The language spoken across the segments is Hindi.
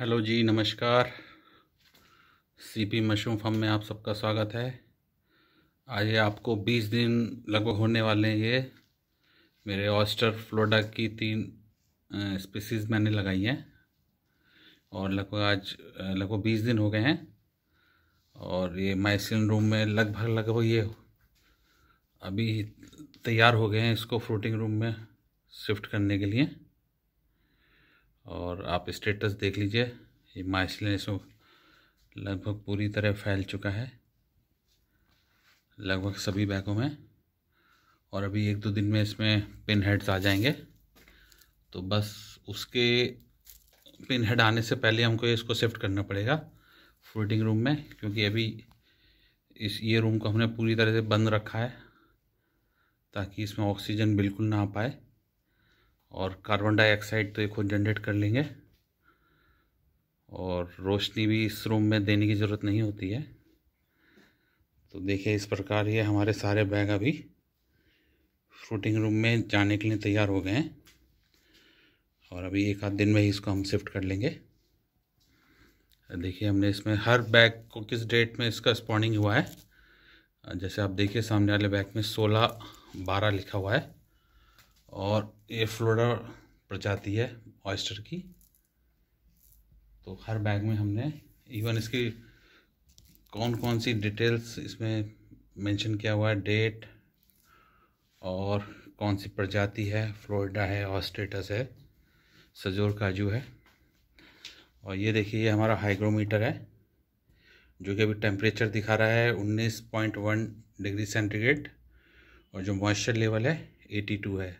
हेलो जी नमस्कार सीपी मशरूम फार्म में आप सबका स्वागत है आज आपको 20 दिन लगभग होने वाले हैं ये मेरे ऑस्टर फ्लोडा की तीन स्पीसीज मैंने लगाई हैं और लगभग आज लगभग 20 दिन हो गए हैं और ये माइसिन रूम में लगभग लगभग ये अभी तैयार हो गए हैं इसको फ्रूटिंग रूम में शिफ्ट करने के लिए और आप स्टेटस देख लीजिए ये माइसिलेसो लगभग पूरी तरह फैल चुका है लगभग सभी बैगों में और अभी एक दो दिन में इसमें पिन हेड्स आ जाएंगे तो बस उसके पिन हेड आने से पहले हमको इसको शिफ्ट करना पड़ेगा फ्रूटिंग रूम में क्योंकि अभी इस ये रूम को हमने पूरी तरह से बंद रखा है ताकि इसमें ऑक्सीजन बिल्कुल ना आ पाए और कार्बन डाइऑक्साइड तो ये खुद जनरेट कर लेंगे और रोशनी भी इस रूम में देने की ज़रूरत नहीं होती है तो देखिए इस प्रकार ये हमारे सारे बैग अभी फ्रूटिंग रूम में जाने के लिए तैयार हो गए हैं और अभी एक आध दिन में ही इसको हम शिफ्ट कर लेंगे देखिए हमने इसमें हर बैग को किस डेट में इसका स्पॉनिंग हुआ है जैसे आप देखिए सामने वाले बैग में सोलह बारह लिखा हुआ है और ये फ्लोरा प्रजाति है ऑयस्टर की तो हर बैग में हमने इवन इसकी कौन कौन सी डिटेल्स इसमें मेंशन किया हुआ है डेट और कौन सी प्रजाति है फ्लोरिडा है ऑस्टेटस है सजोर काजू है और ये देखिए ये हमारा हाइग्रोमीटर है जो कि अभी टेम्परेचर दिखा रहा है 19.1 डिग्री सेंटीग्रेड और जो मॉइस्चर लेवल है 82 है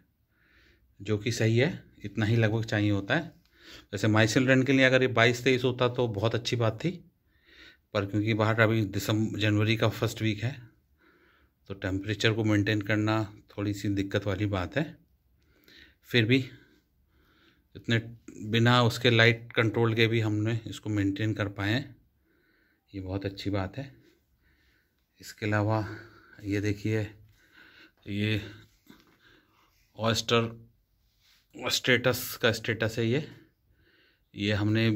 जो कि सही है इतना ही लगभग चाहिए होता है वैसे माइसिल रन के लिए अगर ये बाईस तेईस होता तो बहुत अच्छी बात थी पर क्योंकि बाहर अभी दिसंबर जनवरी का फर्स्ट वीक है तो टेम्परेचर को मेंटेन करना थोड़ी सी दिक्कत वाली बात है फिर भी इतने बिना उसके लाइट कंट्रोल के भी हमने इसको मेंटेन कर पाए हैं ये बहुत अच्छी बात है इसके अलावा ये देखिए ये ऑयस्टर स्टेटस का स्टेटस है ये ये हमने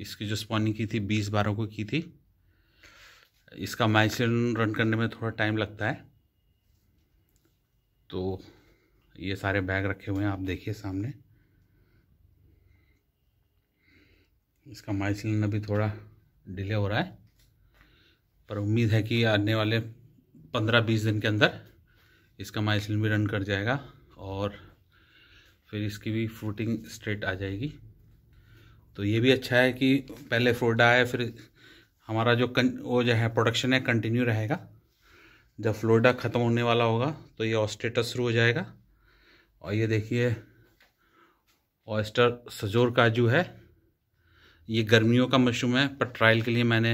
इसकी जो स्पॉनिंग की थी बीस बारह को की थी इसका माइसिन रन करने में थोड़ा टाइम लगता है तो ये सारे बैग रखे हुए हैं आप देखिए सामने इसका माइसिन अभी थोड़ा डिले हो रहा है पर उम्मीद है कि आने वाले पंद्रह बीस दिन के अंदर इसका माइसिन भी रन कर जाएगा और फिर इसकी भी फ्रूटिंग स्ट्रेट आ जाएगी तो ये भी अच्छा है कि पहले फ्रूट आए फिर हमारा जो कन वो जो है प्रोडक्शन है कंटिन्यू रहेगा जब फ्लोरिडा ख़त्म होने वाला होगा तो ये ऑस्टेटस शुरू हो जाएगा और ये देखिए ऑयस्टर सजोर काजू है ये गर्मियों का मशरूम है पर ट्रायल के लिए मैंने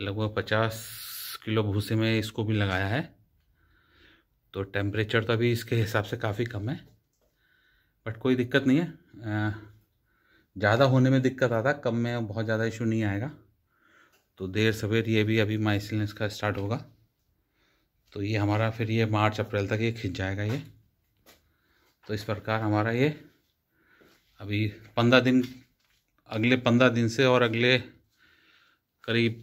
लगभग पचास किलो भूसे में इसको भी लगाया है तो टेम्परेचर तो अभी इसके हिसाब से काफ़ी कम है बट कोई दिक्कत नहीं है ज़्यादा होने में दिक्कत आता कम में बहुत ज़्यादा इशू नहीं आएगा तो देर सवेर ये भी अभी माइसिलनेस का स्टार्ट होगा तो ये हमारा फिर ये मार्च अप्रैल तक ये खिंच जाएगा ये तो इस प्रकार हमारा ये अभी पंद्रह दिन अगले पंद्रह दिन से और अगले करीब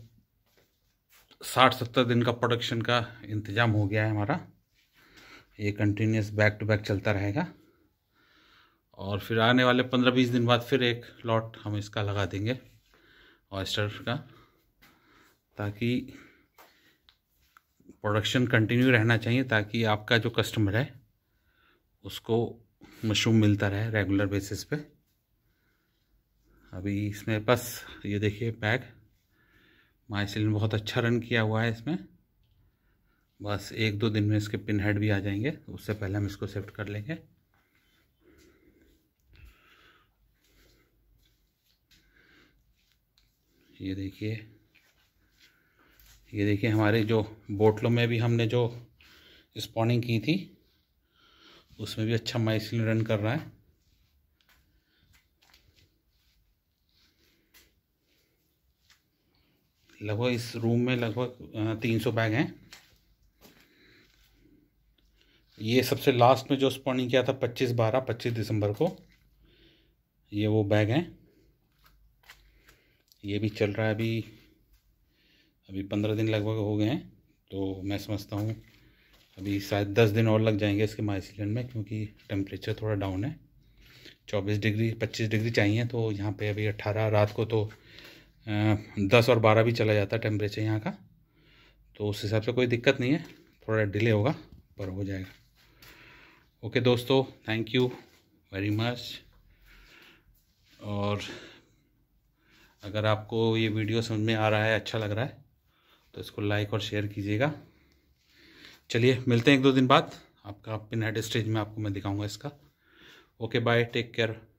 साठ सत्तर दिन का प्रोडक्शन का इंतज़ाम हो गया है हमारा ये कंटिन्यूस बैक टू बैक चलता रहेगा और फिर आने वाले पंद्रह बीस दिन बाद फिर एक लॉट हम इसका लगा देंगे ऑयस्टर का ताकि प्रोडक्शन कंटिन्यू रहना चाहिए ताकि आपका जो कस्टमर है उसको मशरूम मिलता रहे रेगुलर बेसिस पे अभी इसमें बस ये देखिए बैग माइसिलिन बहुत अच्छा रन किया हुआ है इसमें बस एक दो दिन में इसके पिन हेड भी आ जाएंगे उससे पहले हम इसको शिफ्ट कर लेंगे ये देखिए ये देखिए हमारे जो बोटलों में भी हमने जो स्पॉनिंग की थी उसमें भी अच्छा माइसिन रन कर रहा है लगभग इस रूम में लगभग तीन सौ बैग हैं ये सबसे लास्ट में जो स्पॉनिंग किया था पच्चीस बारह पच्चीस दिसंबर को ये वो बैग हैं ये भी चल रहा है अभी अभी पंद्रह दिन लगभग हो गए हैं तो मैं समझता हूँ अभी शायद दस दिन और लग जाएंगे इसके माइसिलन में क्योंकि टेम्परेचर थोड़ा डाउन है चौबीस डिग्री पच्चीस डिग्री चाहिए तो यहाँ पे अभी अट्ठारह रात को तो दस और बारह भी चला जाता है टेम्परेचर यहाँ का तो उस हिसाब से कोई दिक्कत नहीं है थोड़ा डिले होगा पर हो जाएगा ओके दोस्तों थैंक यू वेरी मच और अगर आपको ये वीडियो समझ में आ रहा है अच्छा लग रहा है तो इसको लाइक और शेयर कीजिएगा चलिए मिलते हैं एक दो दिन बाद आपका पिन हेड स्टेज में आपको मैं दिखाऊंगा इसका ओके बाय टेक केयर